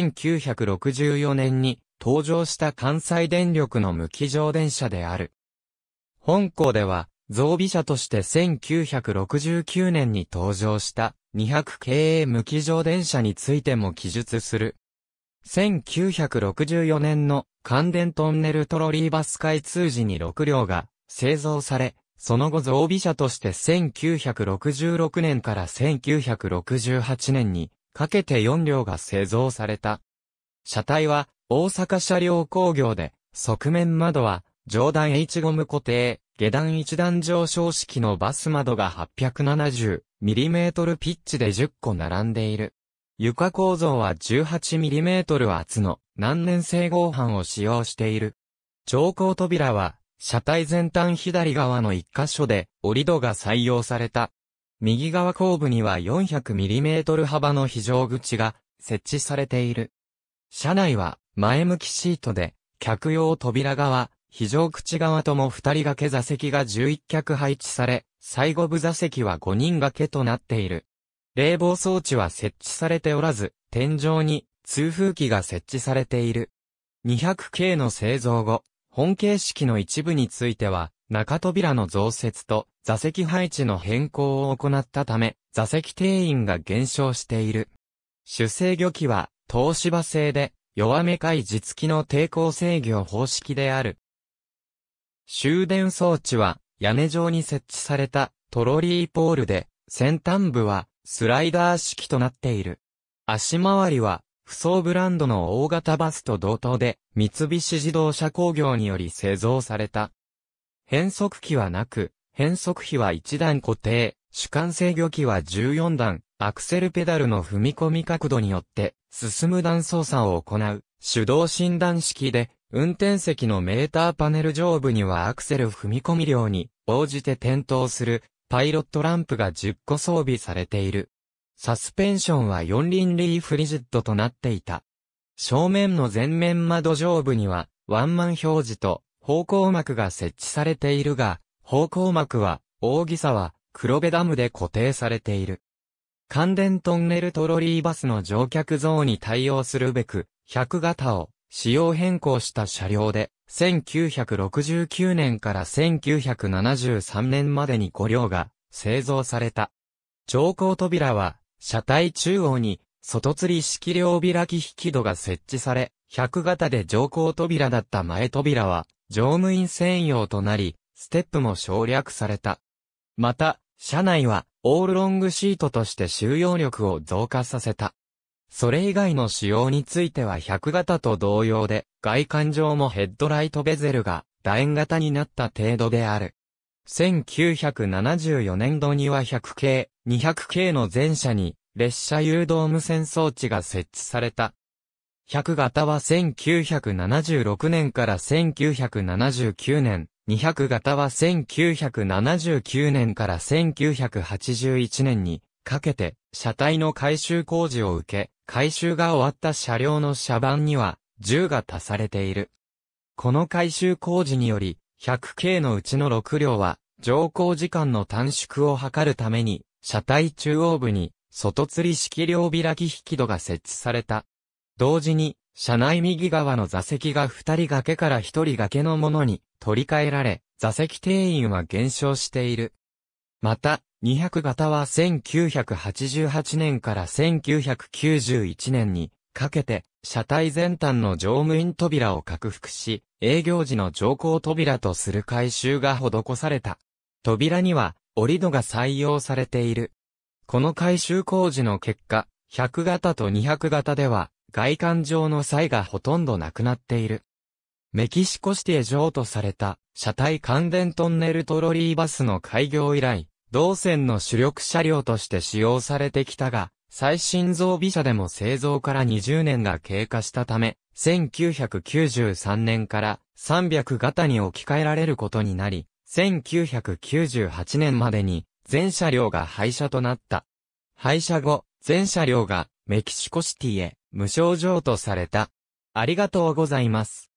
1964年に登場した関西電力の無機乗電車である。本校では、増備車として1969年に登場した200 a 無機乗電車についても記述する。1964年の関電トンネルトロリーバス開通時に6両が製造され、その後増備車として1966年から1968年にかけて4両が製造された。車体は大阪車両工業で、側面窓は上段 H ゴム固定、下段一段上昇式のバス窓が 870mm ピッチで10個並んでいる。床構造は 18mm 厚の難燃性合板を使用している。乗降扉は車体前端左側の1箇所で折り戸が採用された。右側後部には 400mm 幅の非常口が設置されている。車内は前向きシートで、客用扉側、非常口側とも二人掛け座席が11脚配置され、最後部座席は5人掛けとなっている。冷房装置は設置されておらず、天井に通風機が設置されている。200系の製造後、本形式の一部については、中扉の増設と座席配置の変更を行ったため、座席定員が減少している。主制御機は、東芝製で、弱めかい実機の抵抗制御方式である。終電装置は、屋根上に設置されたトロリーポールで、先端部はスライダー式となっている。足回りは、不装ブランドの大型バスと同等で、三菱自動車工業により製造された。変速機はなく、変速比は1段固定、主管制御機は14段、アクセルペダルの踏み込み角度によって、進む段操作を行う、手動診断式で、運転席のメーターパネル上部にはアクセル踏み込み量に応じて点灯するパイロットランプが10個装備されている。サスペンションは4輪リーフリジットとなっていた。正面の前面窓上部にはワンマン表示と方向幕が設置されているが、方向幕は、大木沢、黒部ダムで固定されている。関電トンネルトロリーバスの乗客像に対応するべく、100型を仕様変更した車両で、1969年から1973年までに5両が製造された。乗降扉は、車体中央に、外吊り式両開き引き戸が設置され、100型で乗降扉だった前扉は、乗務員専用となり、ステップも省略された。また、車内は、オールロングシートとして収容力を増加させた。それ以外の仕様については100型と同様で、外観上もヘッドライトベゼルが楕円型になった程度である。1974年度には 100K、200K の全車に列車誘導無線装置が設置された。100型は1976年から1979年、200型は1979年から1981年にかけて車体の改修工事を受け、改修が終わった車両の車番には10が足されている。この改修工事により、100系のうちの6両は乗降時間の短縮を図るために、車体中央部に外吊り式両開き引き戸が設置された。同時に、車内右側の座席が二人掛けから一人掛けのものに取り替えられ、座席定員は減少している。また、200型は1988年から1991年にかけて、車体全端の乗務員扉を拡幅し、営業時の乗降扉とする改修が施された。扉には、折り戸が採用されている。この改修工事の結果、100型と200型では、外観上の差異がほとんどなくなっている。メキシコシティへ譲渡された、車体関連トンネルトロリーバスの開業以来、同線の主力車両として使用されてきたが、最新造備車でも製造から20年が経過したため、1993年から300型に置き換えられることになり、1998年までに全車両が廃車となった。廃車後、全車両がメキシコシティへ無症状とされた。ありがとうございます。